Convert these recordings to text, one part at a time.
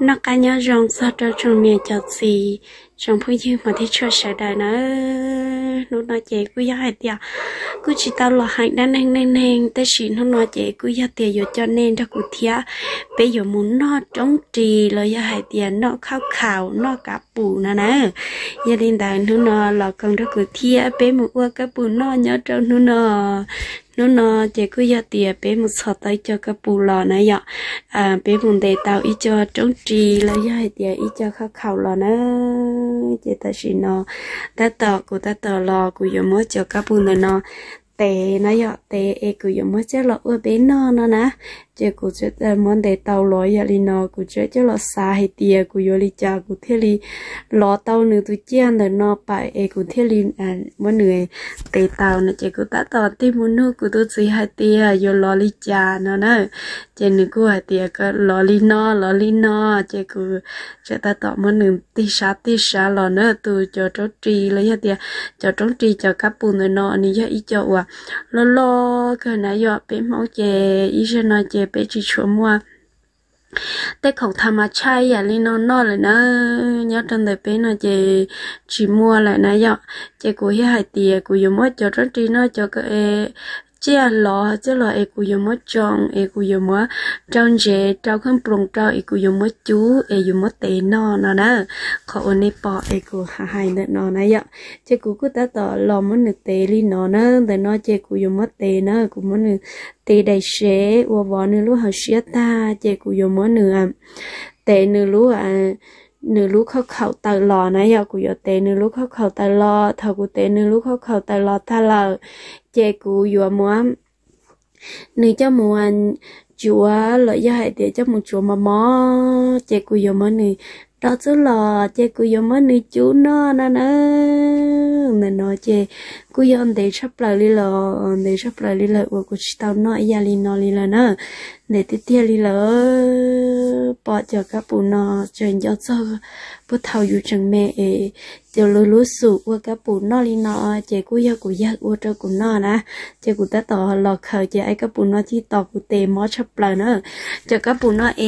nó cá nhau rong sao cho chồng miệng chọt gì chồng phu như mà thấy cho sợ đời nó lúc nói chạy cứ giao hết tiệt cứ chỉ tao lo hạnh đang neng neng neng tới chỉ nó nói chạy cứ giao tiền rồi cho nên cho cụ thia bây giờ muốn nó trống trì lời giao hết tiệt nó khao khảo nó cả bù nè nè gia đình đời nó nó lo cần cho cụ thia bây một qua cái bù nó nhớ cho nó nó nó nó chỉ cứ giờ tiền bé một sọt tay cho cái bù lò này ạ à bé một đề tàu ít cho trống trì là giờ tiền ít cho khao khẩu lò nữa chỉ ta chỉ nó ta tờ của ta tờ lò của giờ mới cho cái bù này nó tè này giờ tè e của giờ mới cho lò ở bé nó nó nè chỉ cụ chuyện là món để tàu lối giờ đi nó cụ chuyện cho là xa hay tiề cụ vô đi cha cụ thế li lọ tàu nữa tụi chiên là nó phải e cụ thế li à muốn người để tàu nữa chỉ cụ ta tàu ti muốn nước cụ tụi gì hay tiề vô lọ đi cha nó nè chỉ nữa cụ hay tiề có lọ đi nó lọ đi nó chỉ cụ chuyện ta tàu muốn người ti sa ti sa lọ nữa tụi cho trống trì lấy hay tiề cho trống trì cho cá bùn nữa nó này giờ ít cho à lo lo cái này giờ bé máu chè ít cho nó chè 也被去出没。แต่ของธรรมชาติอย่าลีนอนนอเลยนะยอดจนแต่เป็นนะเจจีมัวเลยนะยอเจกูให้หายเตียกูอยู่มั่วจอดรถจีนอจอก็เอ chia lo chia lọ e cú yếm mất chồng e cú yếm mất trong chế trong không prong trong e cú yếm mất chú e yếm mất tệ nọ nọ nè khó ôn e bỏ e cú hà hai nè nọ nè vậy chế cú cứ ta tỏ lo mất nè tệ li nọ nè để nó chế cú yếm mất tệ nè cú mất nè tệ đại chế ua vợ nè lúc học xia ta chế cú yếm mất nè tệ nè lúc à nửa lúc khóc khẩu tờ lo nãy giờ của giờ tệ nửa lúc khóc khẩu tờ lo thầu của tệ nửa lúc khóc khẩu tờ lo tha lờ chè cụ dùa mua nữ cho mua chúa lợi do hệ để cho một chúa mà mó chè cụ dùa mua nữ đó chứ là chè cụ dùa mua nữ chú nó nó nó nè nói chè กูยอนเดชับเลยลีลอเดชับเลยลีลอว่ากูชิตาวน้อยยาลีนอลีลอนะ เดติเตียลีลอปอดจากกับปูนอจนยอดซอปูเทาอยู่จังเมเอเดี๋ยวรู้รู้สึกว่ากับปูนอลีนอเจกูยากูยากว่าเจอกูนอนะ เจกูตาต่อหลอกเขาเจไอ้กับปูนอที่ต่อกูเตมอชับเลยเนอะจากกับปูนอเอ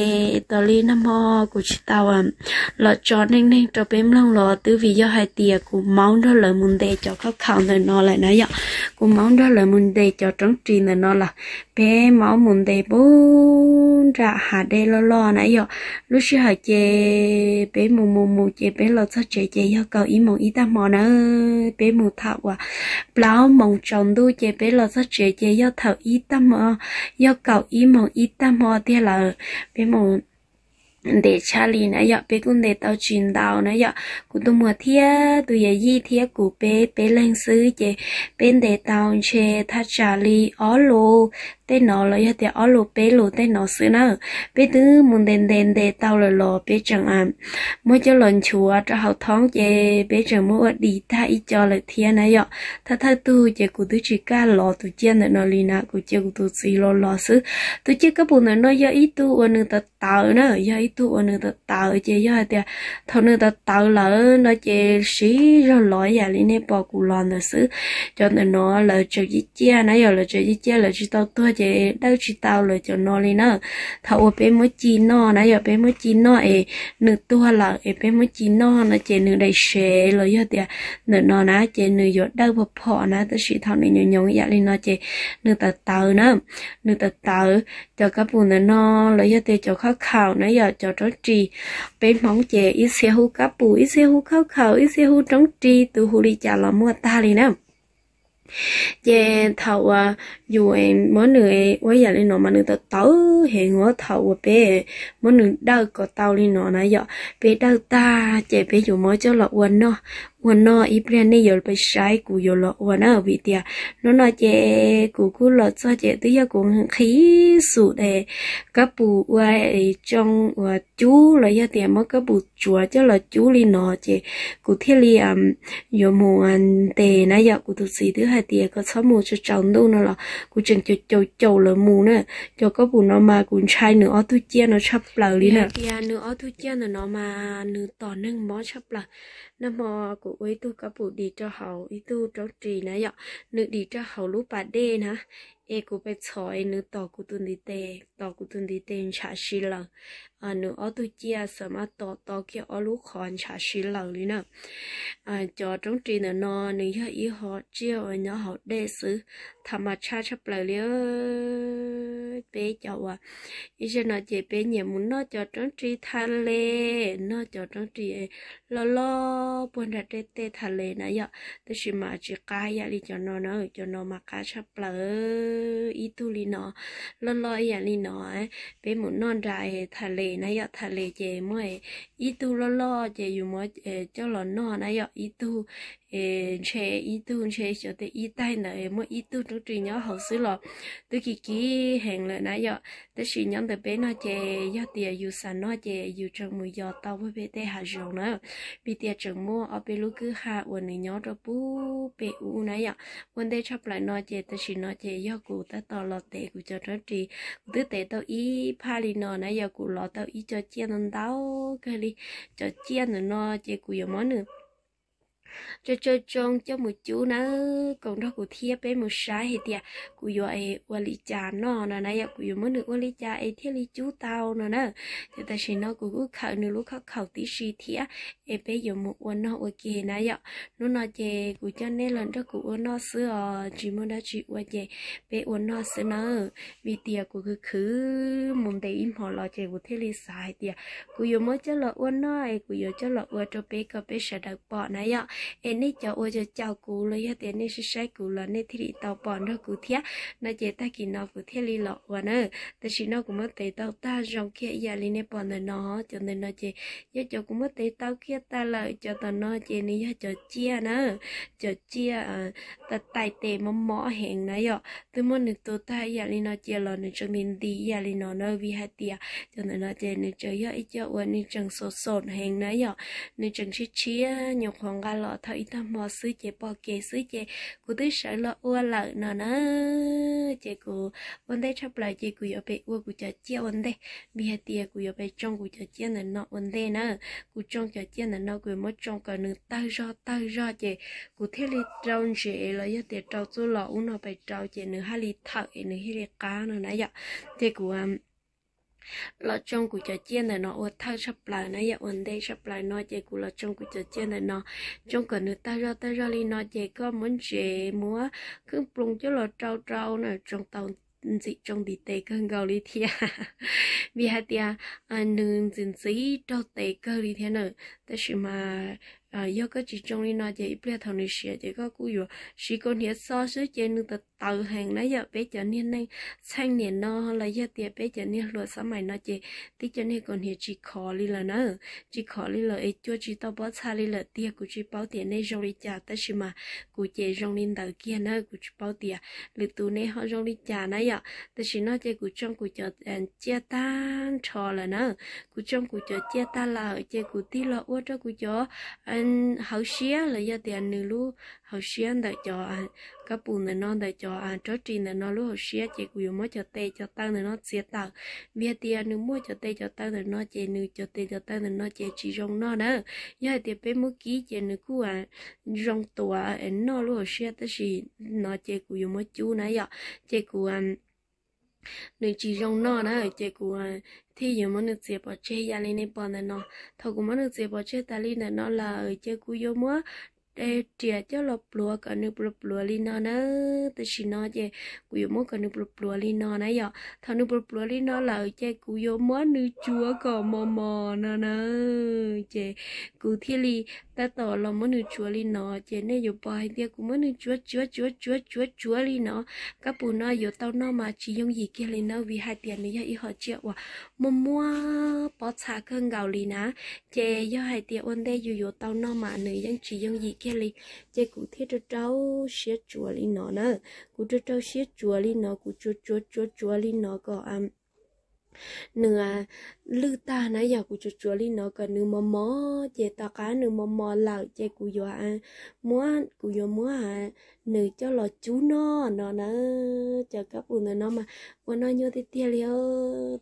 ตอลีน้ำมอกูชิตาวอ่ะหลอจอดเน่งๆจะเป็นลองหลอตื้อวิยอหายเตียกูเมาเนอะเลยมุนเดจากกับเขาเนอะ nó lại nói vậy dạ, cô máu đó là mình để cho trống trì là nó là bé máu mình để bốn ra hà đây lo lo nãy giờ lúc xưa hà chê bé mù mù mù chê bé lo sao chê chê yêu cầu ý mong ý ta mò nữa bé mù thạo quá, lão mong chồng đu chê bé lo sao chê chê yêu thảo ý ta mò yêu cầu ý mong ý ta mò thế là bé mù để cha lì nãy giờ bé cũng để tao truyền đạo nãy vậy, cũng tôi mua thia tôi giờ gì thia cụ bé bé lên xứ chị bên để tao chê tha trả lì ó lô tên nó là yết ở lô bé lô tên nó xưa nó bé thứ muốn đền đền để tao là lô bé chẳng à mỗi cho lần chùa cho học thoáng về bé chẳng mỗi đi ta ít cho là thiên này ạ ta ta tu chỉ cụ tứ chỉ ca lô tu chân nó lì nà cụ chỉ cụ tu chỉ lô lô xứ tu chỉ các bộ nó yết ít tu ở nơi ta tạo nó yết ít tu ở nơi ta tạo chỉ yết thì thâu nơi ta tạo lỡ nó chơi xí rồi lỗi vậy dạ nên bỏ cụ lon nữa xứ cho nên nó là chơi chơi nó giờ là chơi chơi là chỉ tao tôi chế đâu chỉ tao lời cho nó lên nữa thầu ở bên mới chín nó nãy giờ bên mới chín nó ấy nửa tua là ấy bên mới chỉ nó là chế nửa đầy xế rồi giờ thì nửa nó nã chế nửa giờ đâu bập phọ nã tới chỉ thằng này nhung nhung vậy lên nó chế nửa tờ tờ nữa nửa tờ tờ cho các bùn nửa nó lời giờ thì cho khó khảo nãy giờ cho trống trì bên móng chế ít xe hú các bù ít xe hú khó khảo ít xe hú trống trì từ hú đi chào là mua ta lên nữa ye thầu à dù em mỗi người với giờ lên nó mà người ta tớ hiện ngõ thầu bé mỗi người đâu có tao lên nó nãy giờ bé đâu ta chạy bé dù mới cho lọt quên nó วันนออีเปลี่ยนนี่ยอไปใช้กูยอละวันน่ะวิเดียนนอเจกูกูละซะเจตัวยกูขี้สุดเอกับปูว่าไอจงว่าจูละยะเตียมกับปูจัวเจละจูลีนอเจกูเทลีอัมยอมอันเตนะยะกูตุสีตื้อหาเตียก็ชอบมูจะจังดูนั่นละกูจังจะจะจะละมูน่ะจะกับปูนอมากูใช้เนื้อออตุเจียนอชับเปล่าลีน่ะเตียเนื้อออตุเจียนเนื้อมาเนื้อต่อนึ่งมอชับเปล่า nam mò của ấy tu cả bù đi cho hậu ấy tu trong trì nè dọ nữ đi cho hậu lúc bà đê nha e cô bé chọi nữ tỏ cụ tuân đi tê tỏ cụ tuân đi tê chả xí lờ à nữ ở tu chia sợ mà tỏ tỏ kia ở lú khó chả xí lờ lý nè à cho trong trì nữa nó nữ yêu ý họ chia ở nhỏ họ đê xứ thà mà cha chấp lời lý bé cháu à ý cho nó chị bé nhẹ muốn nó cho trong trì thà lê nó cho trong trì lo lo buồn ra tê tê thà lê nè giờ tôi chỉ mà chỉ yà gì dạ cho nó nó cho nó mà cá chấp lời ý li nó lo lo ya li nó bé muốn non dài thà lệ này ya thà lệ chè mỗi ý tu lo lo chè dù mỗi cho lo này ya ý e ý tu che cho te ý tay nè e ý tu trong trì nhớ hậu xứ lọ tôi kỳ kỳ hẹn lời nãy giờ tới sự nhóm tới bé nó che do tiền dù sẵn nó che dù trường mùi giò tao với bé te hạ rộng nữa bị tiền trường mua ở bên lúc cứ hạ quần này nhớ cho bú bé u nãy giờ quần te chấp lại nó che tới sự nó che do cụ ta to lọ tệ cho nó trì tứ tệ tao ý pali nó nãy giờ cụ lọ tao ý cho chia nên tao cái đi cho chia nó che cụ giờ món cho cho trong cho một chú nó còn đó của thiếp bé một sai thì tiệt của vợ ấy qua lý cha nó nó nãy của vợ mới được quản lý cha ấy thiếp lý chú tao nó nè cho ta xin nó của cứ khẩu nửa lúc khẩu khẩu tí xì thiếp em bé yo một quan nó ok này nãy ạ nó nói chè của cho nên lần đó của nó xưa chỉ muốn đã chịu qua chè bé quan nó xưa nó vì tiệt của cứ khứ một đầy im họ lo chơi của thiếp lý sai tiệt của vợ mới cho lo quan nó ấy của vợ cho lo qua cho bé có bé sẽ được bỏ này ạ nên cho cháu ôi cho cháu cú lo hết thế nên sẽ sai cú là nên thì tao bỏ nó cú thiết nó chế ta kỳ nó cú thiết li lọ và nè ta chỉ nó cũng mất tế tao ta dòng kia giờ li nè bọn nó cho nên nó chế giờ cho cũng mất tế tao kia ta lợi cho tao nó chế nên giờ cháu chia nè cháu chia à ta tài tệ mà mỏ hẹn này ạ, từ món nè tuổi ta giờ li nó chế lọ nè cho nên đi giờ li nó nó vì hai tiệt cho nên nó chế nên chơi giờ ít giờ ôi nè chẳng sốt sốt hẹn này ạ, nên chẳng chia chia nhiều khoảng gal lọ thấy ta mò sứ chế bò kê sứ chế cụ tới sợ lọ ua lợ nó nó chế cụ vấn đề chấp lại chế cụ ở bên ua cụ cho chia vấn đề mi hạt tia cụ ở bên trong cụ cho chia là nọ vấn đề nó cụ trong cho chia là nọ cụ mất trong cả nửa tay do tay do chế cụ thiết li trâu chế là do tiền trâu số lọ u nó phải trâu chế nửa hai li thợ nửa hai li cá nó nãy giờ chế cụ lo trong của trò chuyện này nó ô thao sắp lại nó giờ ổn đây sắp lại nó chơi của lo trong của trò chuyện này nó trong cả nước ta ra ta ra li nó chơi có muốn chơi múa cứ plung cho lo trâu trâu này trong tàu dị trong đi tê cơn gầu đi thia vì hạt hai anh nương dình dĩ trâu tê cơ đi thế nữa ta chỉ mà do cái chỉ trong đi nói chị bây thằng này sẽ chỉ có cú vừa chỉ còn hiện so sánh trên nước ta tàu hàng nãy giờ bây giờ nên nên sang nền nó là giờ tiệt bây giờ nên luật xã mày nó chị tí cho nên còn hiểu chỉ khó đi là nó chỉ khó đi là ấy cho chỉ tao bớt xa đi là tiệt của chỉ bảo tiền này trong đi trả ta chỉ mà của chị trong đi đầu kia nó của chỉ bảo tiền lượt tụ này họ trong đi trả nãy giờ ta chỉ nói chị của trong của chợ chia tan trò là nó của trong của chợ chia tan là ở chị của tí là uất cho của chợ ăn hậu xía là do thì ăn nửa lú hậu xía đã cho anh à, các bùn này non đã cho anh à, chó trì này non lú hậu xía chỉ quỳ mới cho tê cho tăng này nó xía tàu bia thì ăn nửa mua cho tê cho tăng này nó chè nửa cho tê cho tăng này nó chè chỉ rong nó đó do thì bé mua ký chè nửa cú à rong tua anh à, nó lú hậu xía tới gì nó chè quỳ mới chú nãy giờ chè quỳ nữ chỉ rong nó nãy chè quỳ thì giờ món được dẹp bỏ chơi gia lên này bỏ nó thôi cũng món được dẹp bỏ chơi ta này nó là ở chơi cú vô múa để chia cho lọc lúa cả nước lọc lúa li nó nó từ chỉ nó về cú muốn cả nước lọc lúa li nó nãy giờ thằng nước lọc lúa li nó là chơi cú vô muốn nước chúa cò mò mò nó nó chơi cú thi li ta tỏ là muốn nước chúa li nó chơi nên giờ bỏ hai tiếc cú muốn nước chúa chúa chúa chúa chúa chúa li nó các bù nó giờ tao nó mà chỉ dùng gì kia li nó vì hai tiền này giờ họ chịu à mua mua bỏ xả cơn gạo li ná chơi giờ hai tiền ôn đây giờ giờ tao nó mà nữ dân chỉ dùng gì kia li chế cụ thiết cho cháu xía chùa li nó nữa cụ cho cháu xía chùa li nó cụ chùa chùa chùa chùa li nó có um nửa lư ta nãy giờ của chú chú li nó còn nửa mò mò chè tao cá nửa mò mò lợ chè của yo à múa của yo múa à nửa cho lo chú nó nó nó chờ các bùn là nó mà qua nó nhớ thì tiếc li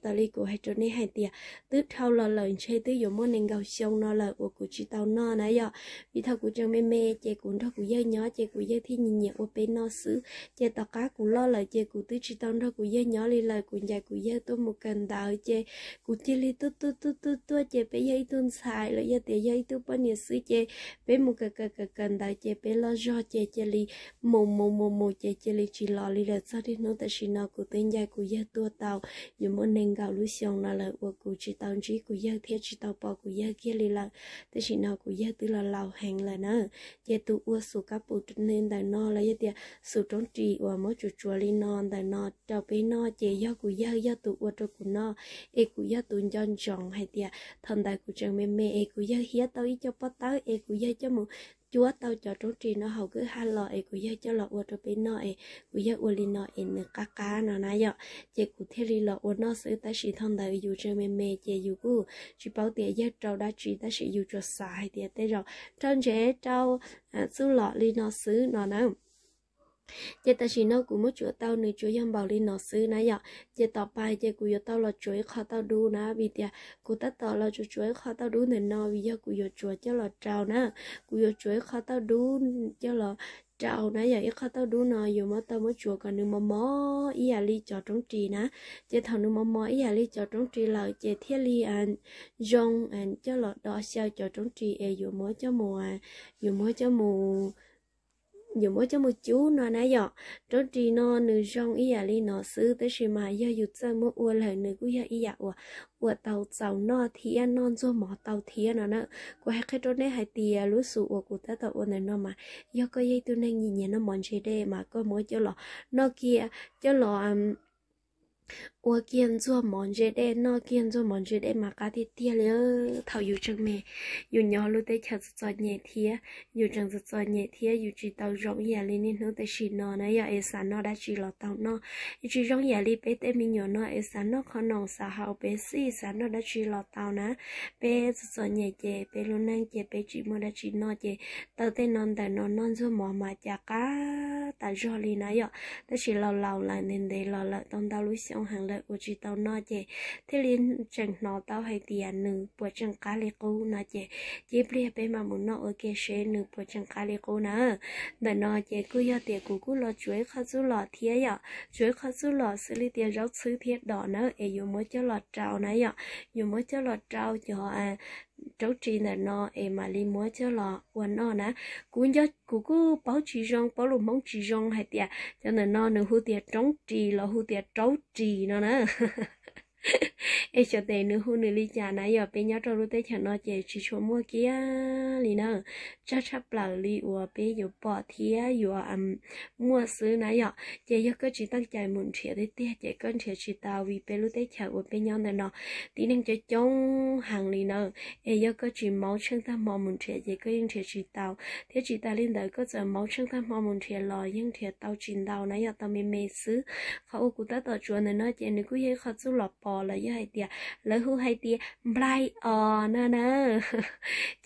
ta li của hai chỗ này hai tiếc tứ thâu lò lời chơi tứ yo múa nên gầu sông nó lời của cụ chú tao nó nãy giờ vì thao của chồng mê mê chè của thao của dơ nhỏ chè của dơ thi nhìn nhẹ qua bên nó xứ chè tao cá của lo lời chè của tứ chú tao thao của dơ nhỏ li lời của nhà của dơ tôi một cần đào chè của chè chế li tu tu tu tu tu chế bé dây tuôn xài rồi giờ tiền dây tu bao nhiêu sứ chế bé một cái cái cái cần đại chế bé lo do chế chế li mồ mồ mồ mồ chế chế li chỉ lo li là sao đi nó ta chỉ nó của tên dây của giờ tu tao dù mỗi nền gạo lúa xong là là của của chỉ tàu chỉ của giờ thiết chỉ tao bò của giờ kia li là ta chỉ nó của giờ tư là lào hàng là nó chế tu ua số cá bù nên đại nó là giờ tiền số trong trì và mỗi chuột chuột li non đại nó đầu bé nó chế do của giờ giờ tu ua cho của nó e của giờ tu un yon jong hay tia à, thần đại của trường mê mê e của giờ hiếu tao ít cho bắt tao e của giờ cho mu chúa tao cho trốn trì nó hầu cứ hai lọ e của giờ cho lọ uo cho bên nội e của giờ uo li nọ e nè cá cá nó nãy giờ chị của thế li lọ uo nó sử ta sĩ thần đại dù trường mê mê chị dù cũ chỉ bảo tia giờ trâu đã chỉ ta sĩ dù cho xài tia tê rồi trong chế trâu sư à, lọ li nó sử nó nè giờ ta chỉ nói cũng mới chúa tao nữa chúa yam bảo lên nó xứ nãy giờ giờ tao bài giờ cũng giờ tao là chúa khó tao đu nã vì tiệt cũng ta tao là chúa chúa khó tao đu nên nó vì giờ cũng giờ chúa cho là trào nã cũng giờ chúa khó tao đu cho là trào nãy giờ khó tao đu nó dù mà tao mới chúa còn nương mò mò ý à ly cho trống trì nã giờ thằng nương mò mò ý à ly cho trống trì là giờ thiết li an dòng an cho là đỏ sao cho trống trì e dù mới cho mùa dù mới cho mùa dù mỗi cho một chú nó nãy giờ trớ trì nó nửa trong ý à li nó sư tới khi mà giờ dù chơi mỗi uo lời nửa cũng giờ ý à uo uo tàu tàu nó thì ăn non rồi mỏ tàu thì ăn nó nữa của hai cái trớ này hai tia lú sụ uo của ta tàu uo này nó mà do có dây tôi đang nhìn nhìn nó mòn chế đê mà có mỗi cho lọ nó kia cho lọ 我见做忙着的，那见做忙着的嘛，家的爹了，头有正面，有鸟路的桥子做热天，有正子做热天，有只到容易哩，你弄的是哪呢？要爱啥哪的只老到哪，有只容易哩，别的咪鸟哪爱啥哪可能啥好，别是啥哪的只老到哪，别子做热节，别路难节，别只么的只哪节，到底哪的哪哪做忙嘛家家，但是哩哪要，但是老老了，人哋老了，等到路上行了。nợ của chị tao nó chè thế liên chẳng nó tao hay tiền à, nữ bữa chẳng cá lê cô nó chè chỉ bia bé mà muốn nó ở kia xe nữ bữa chẳng cá lê cô nữa mà nó chè cứ giờ tiền của cứ lo chuối khó chú lo thiế ạ chuối khó chú lọ xử lý tiền rau xứ thiệt đó nữa ấy dù mới cho lo trào nấy ạ dù mới cho lo trào cho à trâu chi là nó em mà li mua cho lọ quần nó nè cú nhớ cú cứ bảo chi rong bảo lùm mong chi rong hay tiệt cho nên nó nữa hư tiệt trống chi là hư tiệt trấu chi nó nè em cho tiền nữa hư nữa li chả nãy giờ bên nhớ trâu lúc tới chả nó chè chỉ cho mua kia li nè chắc chắc là li ua bé yêu bỏ thía yêu um mua xứ nãy giờ chị yêu cái chỉ tăng chạy muốn chia đấy tiếc chị con chia chỉ tao vì bé lúc đấy chạy của bé nhau này nọ tí nên cho chống hàng lì nơ, em yêu cái chỉ máu chân ta mò muốn chia chị con chia chỉ tao thế chỉ ta lên đời có giờ máu chân ta mò muốn chia lò nhưng chia tao chín tao nãy giờ tao mê mê xứ khó ô cụ ta tao chuồn này nọ, chị nếu cứ yêu khó chú lọ bò là yêu hay tiếc lỡ hư hay tiếc blai ờ nè nè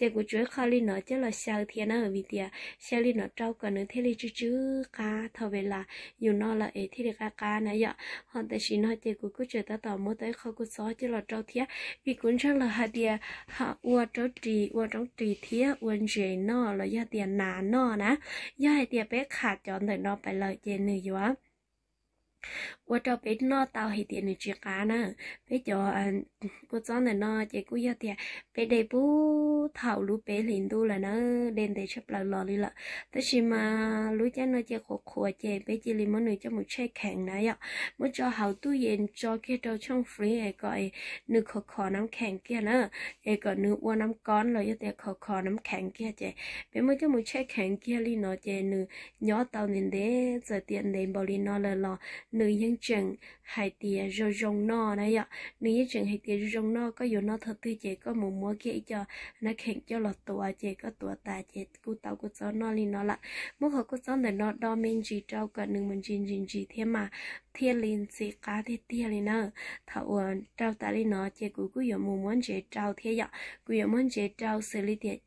chị của chuối khó li nữa chứ là sao thì nó ở vì tiệt sao lên nó trâu còn nữa thế li chứ chứ cá thọ về là dù nó là ấy thế li cá cá này vậy họ tại xin họ chơi cũng cứ chơi ta tỏ mua tới không có xóa chứ là trâu thiệt vì cũng chắc là hạt tiệt họ ua trâu trì ua trâu trì thiệt ua dễ nó là do tiền nà nó nè do hạt tiệt bé khát chọn để nó phải lợi chơi nữa vậy 我找别那到黑点的去干呢，别叫嗯，我找的那结果要点，别得不讨路别领导了呢，连得吃不了里了。但是嘛，路家那结果苦些，别这里么你就没吃看了呀，么叫好多人做给到像 free 哎个哎，你可可能看见呢，哎个你我能干了要得可可能看见些，别么就没吃看见里那些你鸟到你的这点的不里那了了。nữ nhân chẳng hai tia rô rong no này ạ nữ nhân chẳng hai tia rô rong no có dù nó thật tươi chế có một múa kia cho nó khen cho lọt tùa chế có tùa tà chế cú tàu cú cháu nó lên nó lại muốn học cú cháu để nó đo men gì trâu cả nương mình gì gì gì thế mà thiên linh sĩ cá thế tia liền nè thảo trâu ta lên nó chế cú cú dù một muốn chế trâu thế ạ cú dù muốn chế trâu xử lý thiệt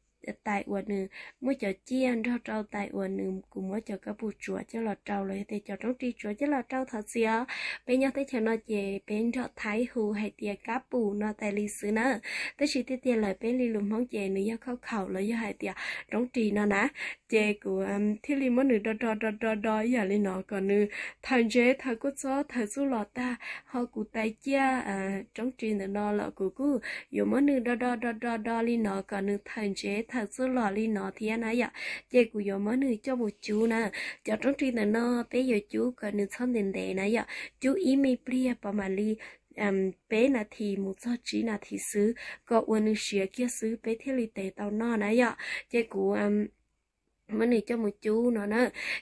tại uẩn nữ mỗi chỗ chiên cho trâu tại uẩn nữ cùng mỗi chỗ các bù chúa cho là trâu lấy thì cho trong tri chúa cho là trâu thật gì á bên nhau tới cho nó chè bên cho thái hù hay tiề cá bù nó tại lì xứ nữa tới chỉ tiề tiề lại bên lì lùm mong chè nữa do khâu khẩu lấy do hay tiề trong tri nó nè chè của thiết lì mới nữ đo đo đo đo đo giờ lì nó còn nữ thằng chế thằng cốt gió thằng su lọt ta họ cụ tay chia à trong tri nó là cụ cụ dù mới nữ đo đo đo đo đo lì nó còn nữ thằng chế thật sự lò li nó thì anh ấy ạ chị của yo mới nuôi cho một chú nè cho trong trên là nó bé giờ chú cả nuôi xong đến đây này ạ chú ý mi plia à, bà mà li um, bé là thì một do chỉ là thì xứ có uốn xìa kia xứ bé thiết li tế tàu nó này ạ chị của um, mà nè cho một chú nó nó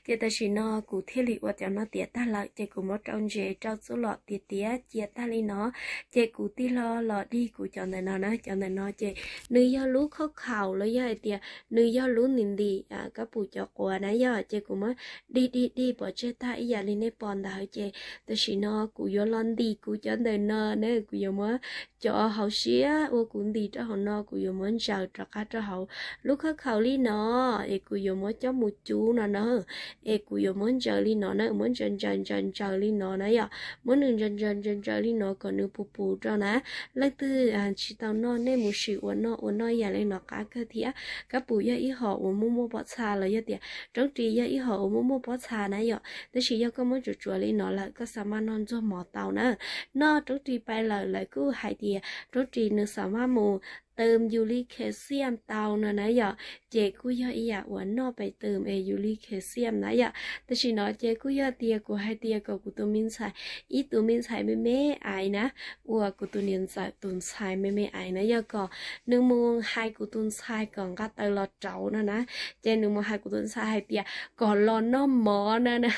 kia ta chỉ nó cụ thiết liệu và cho nó tiệt ta lại chơi cụ một trong dễ trao số lọ tiệt tiệt chia ta lấy nó chơi cụ ti lo lọ đi cụ cho nên nó nữa cho nên nó chơi nữ do lú khó khảo lấy do tiệt nữ do lú nín đi à các cụ cho quả nãy giờ chơi cụ mới đi đi đi bỏ chơi ta ý giờ lên đây bòn đã chơi ta chỉ nó cụ vô lon đi cụ cho nên nó nữa cụ vô mới cho hậu xía ô cụ đi cho họ nó cụ vô mới chào cho cá cho hậu lú khó khảo lý nó thì cụ vô mới cho một chú nó nó e cú yo muốn chờ li nó nó muốn chân chân chân chờ li nó nó ya muốn đừng chân chân chân chờ li nó còn nữa bù bù cho nó lấy từ anh à, chị tao nó nên một sự uốn nó uốn nó ya lấy nó cá cơ thì á cá bù ya ý họ uốn mua mua bọt xà là ya tiệt trong trì ya ý họ uốn mua mua bọt xà này ya thế chỉ ya có muốn chuột chuột li nó là có sao mà non cho mỏ tao nữa nó trong trì bay là lại cứ hại tiệt trong trì nữa sao mà mua เติมยูริแคลเซียมเตาเนาะนะอย่าเจกุยออีย่าหวนนอไปเติมเอยูริแคลเซียมนะอย่าแต่ชินะเจกุยอเตียกูให้เตียกูกูตัวมินใส่อีตัวมินใส่ไม่เม่ไอนะอัวกูตัวเนียนใส่ตุนใส่ไม่เม่ไอนะอย่ากนหนึ่งมงให้กูตุนใส่ก่อนก็เตลอดเจ้าเนาะนะ เจหนึ่งมงให้กูตุนใส่ให้เตียก่อนรอนนอมหมอนะนะ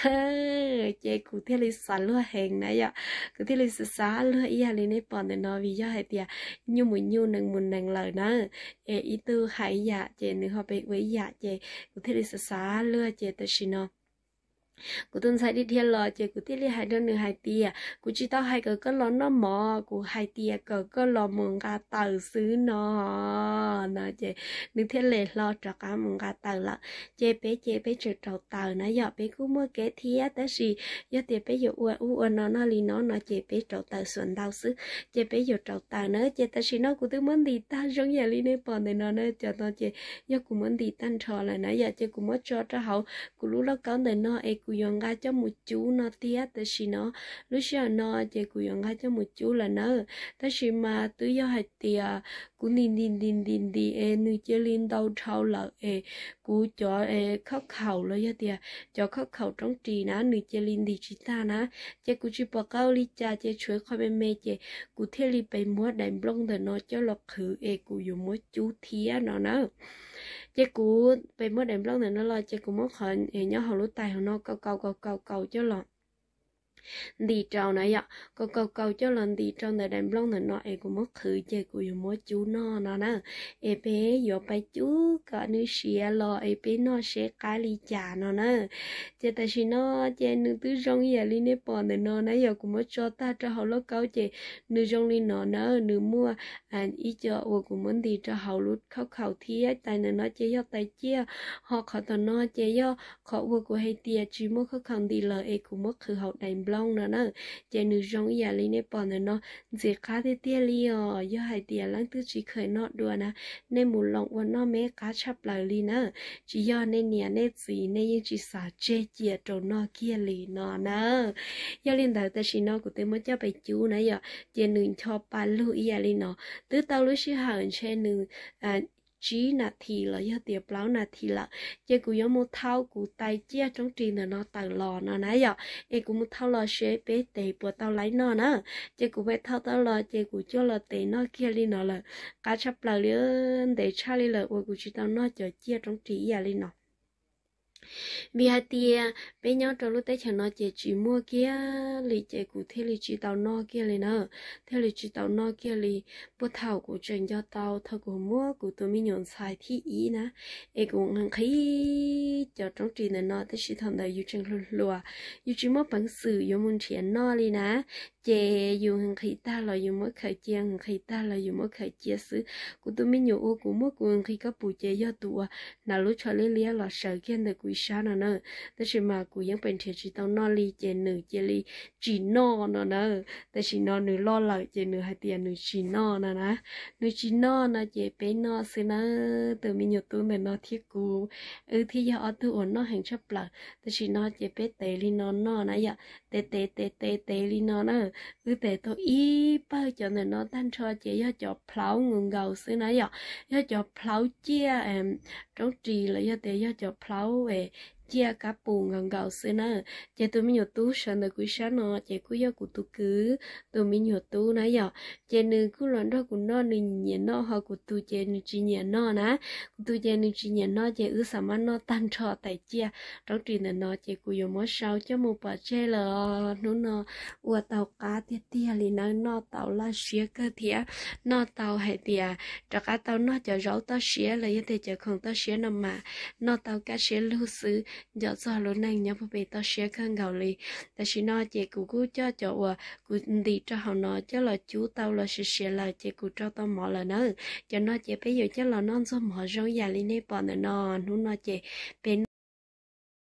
เจกูเทลิสันเลือแหงนะอย่ากูเทลิสซาเลืออีอะไรในปอนเนอวิยอให้เตียยูมุนยูหนึ่งมุนหนึ่งเลยนะ เออีตูหายยาเจ นึกเขาไปไว้ยาเจกุเทริสสา เลือเจตชินอ cụ tuần sai đi thiên lò chỉ cụ tiết li hai đơn nửa hai tia cụ chỉ tao hai cờ cỡ lò nó mò cụ hai tia cờ cỡ lò mừng gà tờ xứ nó nó chị nửa thiên lệ lò trọ cả mừng gà tờ lợ chị bé chị bé trừ trầu tờ nó giờ bé cứ mua kế thía tới gì giờ tiệt bé giờ uo uo nó nó li nó nó chị bé trầu tờ xuân đau xứ chị bé giờ trầu tờ nữa chị ta gì nó cụ tư muốn đi ta giống như li nơi bọn này nó nơi cho nó chị giờ cụ muốn đi tan trò lại nãy giờ chị cụ muốn cho cho hậu cụ lúc đó có này nó ai cụ ga cho một chú nó tia tới xí nó lúc xưa nó chơi cú ga cho một chú là nó tới xí mà tự do hạt tia cú nín nín nín nín đi e nuôi chơi lên đâu trâu lợ e cú cho e khóc khẩu lo ya tia cho khóc khẩu trong trì ná nuôi chơi lên đi chỉ ta ná chơi cú chỉ bỏ cao li cha chơi chuối khoai bên mê chơi cú thế li bay múa đánh blong thì nó cho lọc khử e cú dùng múa chú thía nó nó chắc cú về mới đệm lông này nó lo chắc cú mất hận thì nhớ hồi lúc tài hồi nó cầu cầu cầu cầu cầu cho lọ đi trâu này ạ, cô cầu cầu cho lần đi trâu này đem lông này nó em cũng mất thử chơi của dù mỗi chú nó nó nè em bé dù bé chú cả nữ xìa lo em bé nó sẽ cái ly trà nó nè chứ tại vì nó chơi nữ tứ rong giờ ly nếp bò này nó nãy giờ cũng mất cho ta cho hậu lúc câu chơi nữ rong ly nó nè nữ mua anh à, ý cho và cũng muốn đi cho hậu lúc khóc khẩu thia tại nên nó chơi cho tay chia họ khó tao nó chơi cho khó vừa của hay tia chỉ muốn khóc khăn đi lời em cũng mất thử hậu đem long nữa nó chạy nữ rong giả lý nè bỏ nữa nó dễ cá thế tia lý ờ do hai tia lăng tư chỉ khởi nó đùa nè nên mù lòng của nó mấy cá chắp lại lý nữa chỉ do nên nhà nên gì nên yên chỉ xả chê chia trầu nó kia lý nọ nè do liên đầu ta chỉ nó của tôi mới cho bài chú nữa giờ chạy nữ cho ba lưu giả lý nó tứ tao lúc sư hờn chạy nữ trí là thì là do tiệp lão là thì là chơi cú yo một thao cú tay chia trong trì nè nó tàng lò nó nãy giờ em cũng một thao lò sẽ bé tề bữa tao lấy nó nữa chơi cú bé thao tao lò chơi cú cho là tề nó kia đi nó là cá chắp là lưỡi để cha đi là cú chỉ tao nó chờ chia trong trí ya đi nó วิฮาเตียเป็นยังตลุเตชนอเจจีมัวเกียลิเจกูเทลิจีตาวนอเกียลินอเทลิจีตาวนอเกียลิปุาวกูจัยอตาวทกูมัวกูตุมิที่อีนะเอกงังคีจอນงจีนนอเตชิทนดายูจงลัวยูจมปังสื่อยมุนเทียน chế dù hàng khi ta là dù mỗi khởi chia hàng khi ta là dù mỗi khởi chia xứ của tôi mới nhớ ô của mỗi của hàng khi có bù chế do tụ là lúc cho lấy lia là sợ kia được quý sa nó nè thế thì mà của những bệnh thiệt chỉ tao no li chế nữ chế li chỉ no nó nè thế thì nó nữ lo lợi chế nữ hay tiền nữ chỉ no nè nè nữ chỉ no nè chế bé no xứ nè tôi mới nhớ tôi mình nó thiết cú ừ thì do ở tôi ổn nó hàng chấp là thế thì nó chế bé tê li nó no nè vậy tê tê tê tê tê li nó nè cứ để tôi y bơ cho nên nó tan cho chị do cho pháo ngừng gầu xứ nãy giờ do cho pháo chia em trong trì là do để do cho pháo về chia cả bù ngang gạo xưa nè chị tôi mới nhậu tú sợ nợ quý sáng nọ, chị cứ do của tôi cứ tôi mới nhậu tú nó giờ chị nữ cứ lần đó của nó nữ nhẹ nó họ của tôi chị nữ chỉ nhẹ nó ná, của tôi chị nữ chỉ nhẹ nó chị ứ sắm ăn nó tan trò tại chia trong chuyện là nó chị cứ dùng mỗi sao cho một bà chê là nó nó ua tàu cá tia tia thì nó nó tàu la xía cơ thía nó tàu hay tia cho cá tàu nó cho rau tao xía là như thế cho không tao xía nằm mà nó tàu cá xía lưu xứ giờ sao lớn này nhớ về tao sẽ khăn gạo lì tao chỉ nói chị cụ cú cho cho và ờ, cụ đi cho họ nói, chứ là chú tao là sẽ sẽ là chị cụ cho tao mỏ là nữa cho nó chị bây giờ chứ là non số mỏ rong già lên nếp bọn nó nó chị bên